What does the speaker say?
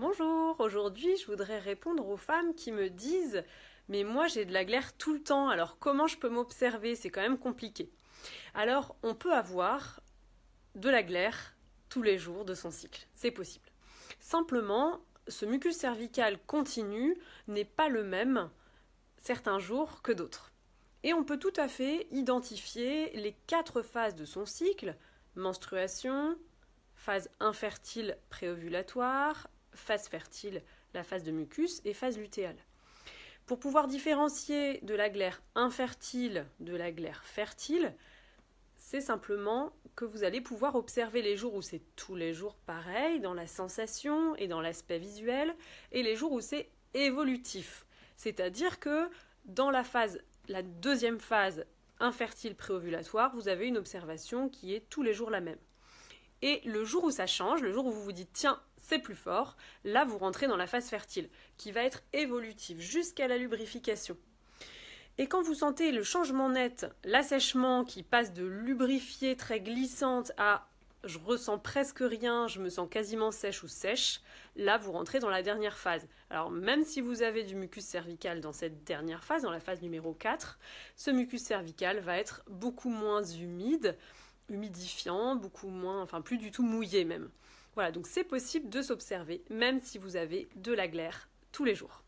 Bonjour, aujourd'hui je voudrais répondre aux femmes qui me disent mais moi j'ai de la glaire tout le temps, alors comment je peux m'observer C'est quand même compliqué. Alors on peut avoir de la glaire tous les jours de son cycle, c'est possible. Simplement, ce mucus cervical continu n'est pas le même certains jours que d'autres. Et on peut tout à fait identifier les quatre phases de son cycle, menstruation, phase infertile préovulatoire, phase fertile, la phase de mucus et phase lutéale. Pour pouvoir différencier de la glaire infertile de la glaire fertile, c'est simplement que vous allez pouvoir observer les jours où c'est tous les jours pareil, dans la sensation et dans l'aspect visuel, et les jours où c'est évolutif. C'est-à-dire que dans la phase, la deuxième phase infertile préovulatoire, vous avez une observation qui est tous les jours la même. Et le jour où ça change, le jour où vous vous dites tiens, c'est plus fort, là vous rentrez dans la phase fertile, qui va être évolutive jusqu'à la lubrification. Et quand vous sentez le changement net, l'assèchement qui passe de lubrifié très glissante à je ressens presque rien, je me sens quasiment sèche ou sèche, là vous rentrez dans la dernière phase. Alors même si vous avez du mucus cervical dans cette dernière phase, dans la phase numéro 4, ce mucus cervical va être beaucoup moins humide, humidifiant, beaucoup moins, enfin plus du tout mouillé même. Voilà, donc c'est possible de s'observer, même si vous avez de la glaire tous les jours.